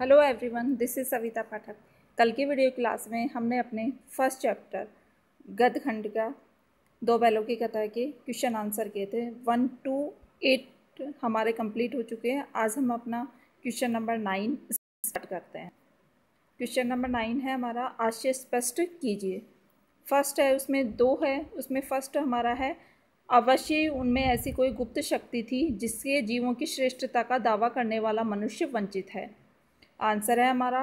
hello everyone this is Savita Pathak कल की video class में हमने अपने फर्स्ट चैप्टर गद खंड का दो बैलों की कथा के क्वेश्चन आंसर किए थे वन टू एट हमारे कंप्लीट हो चुके हैं आज हम अपना क्वेश्चन नंबर नाइन स्टार्ट करते हैं क्वेश्चन नंबर नाइन है हमारा आशय स्पष्ट कीजिए फर्स्ट है उसमें दो है उसमें फर्स्ट हमारा है अवश्य उनमें ऐसी कोई गुप्त शक्ति थी जिससे जीवों की श्रेष्ठता का दावा करने वाला मनुष्य वंचित है आंसर है हमारा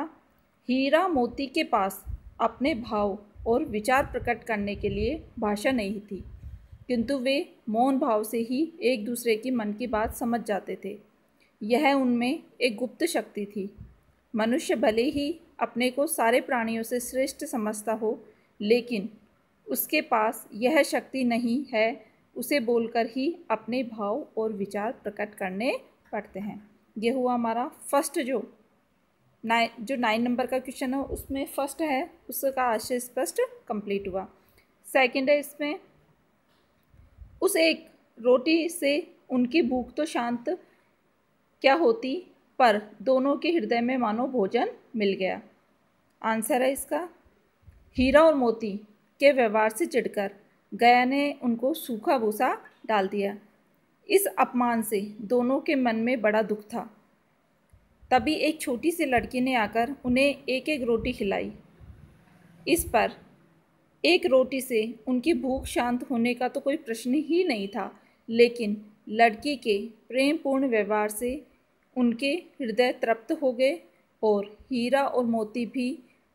हीरा मोती के पास अपने भाव और विचार प्रकट करने के लिए भाषा नहीं थी किंतु वे मौन भाव से ही एक दूसरे की मन की बात समझ जाते थे यह उनमें एक गुप्त शक्ति थी मनुष्य भले ही अपने को सारे प्राणियों से श्रेष्ठ समझता हो लेकिन उसके पास यह शक्ति नहीं है उसे बोलकर ही अपने भाव और विचार प्रकट करने पड़ते हैं यह हुआ हमारा फर्स्ट जो नाइन जो नाइन नंबर का क्वेश्चन है उसमें फर्स्ट है उसका आशय स्पष्ट कंप्लीट हुआ सेकंड है इसमें उस एक रोटी से उनकी भूख तो शांत क्या होती पर दोनों के हृदय में मानो भोजन मिल गया आंसर है इसका हीरा और मोती के व्यवहार से चिढ़कर गया ने उनको सूखा भूसा डाल दिया इस अपमान से दोनों के मन में बड़ा दुख था तभी एक छोटी सी लड़की ने आकर उन्हें एक एक रोटी खिलाई इस पर एक रोटी से उनकी भूख शांत होने का तो कोई प्रश्न ही नहीं था लेकिन लड़की के प्रेमपूर्ण व्यवहार से उनके हृदय तृप्त हो गए और हीरा और मोती भी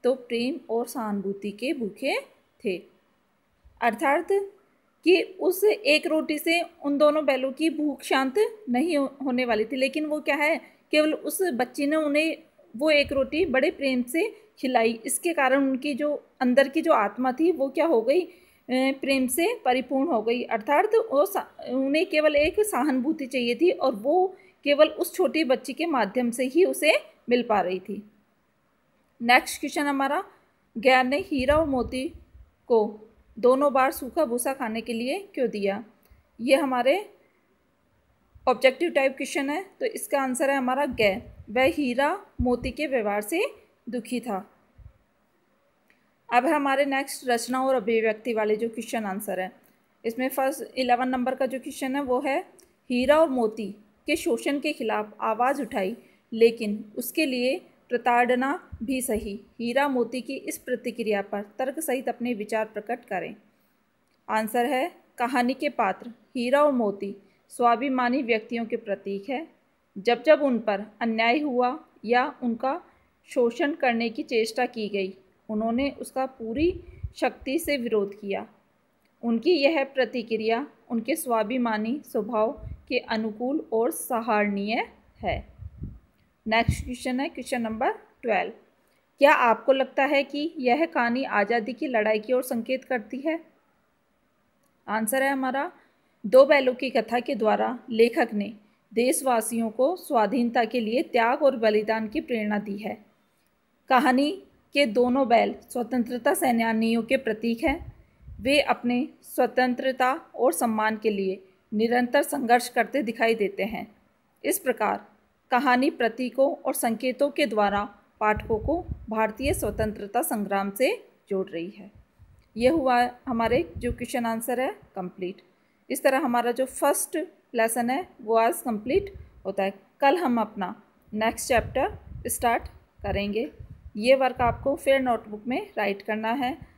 तो प्रेम और सहानुभूति के भूखे थे अर्थात कि उस एक रोटी से उन दोनों बैलों की भूख शांत नहीं होने वाली थी लेकिन वो क्या है केवल उस बच्ची ने उन्हें वो एक रोटी बड़े प्रेम से खिलाई इसके कारण उनकी जो अंदर की जो आत्मा थी वो क्या हो गई प्रेम से परिपूर्ण हो गई अर्थात वो उन्हें केवल एक सहानुभूति चाहिए थी और वो केवल उस छोटी बच्ची के माध्यम से ही उसे मिल पा रही थी नेक्स्ट क्वेश्चन हमारा ज्ञान ने हीरा और मोती को दोनों बार सूखा भूसा खाने के लिए क्यों दिया ये हमारे ऑब्जेक्टिव टाइप क्वेश्चन है तो इसका आंसर है हमारा गै वह हीरा मोती के व्यवहार से दुखी था अब हमारे नेक्स्ट रचना और अभिव्यक्ति वाले जो क्वेश्चन आंसर है इसमें फर्स्ट इलेवन नंबर का जो क्वेश्चन है वो है हीरा और मोती के शोषण के खिलाफ आवाज़ उठाई लेकिन उसके लिए प्रताड़ना भी सही हीरा मोती की इस प्रतिक्रिया पर तर्क सहित अपने विचार प्रकट करें आंसर है कहानी के पात्र हीरा और मोती स्वाभिमानी व्यक्तियों के प्रतीक है जब जब उन पर अन्याय हुआ या उनका शोषण करने की चेष्टा की गई उन्होंने उसका पूरी शक्ति से विरोध किया उनकी यह प्रतिक्रिया उनके स्वाभिमानी स्वभाव के अनुकूल और सहारणीय है नेक्स्ट क्वेश्चन है क्वेश्चन नंबर ट्वेल्व क्या आपको लगता है कि यह कहानी आज़ादी की लड़ाई की ओर संकेत करती है आंसर है हमारा दो बैलों की कथा के द्वारा लेखक ने देशवासियों को स्वाधीनता के लिए त्याग और बलिदान की प्रेरणा दी है कहानी के दोनों बैल स्वतंत्रता सेनानियों के प्रतीक हैं वे अपने स्वतंत्रता और सम्मान के लिए निरंतर संघर्ष करते दिखाई देते हैं इस प्रकार कहानी प्रतीकों और संकेतों के द्वारा पाठकों को भारतीय स्वतंत्रता संग्राम से जोड़ रही है यह हुआ हमारे जो क्वेश्चन आंसर है कंप्लीट इस तरह हमारा जो फर्स्ट लेसन है वो आज कंप्लीट होता है कल हम अपना नेक्स्ट चैप्टर स्टार्ट करेंगे ये वर्क आपको फिर नोटबुक में राइट करना है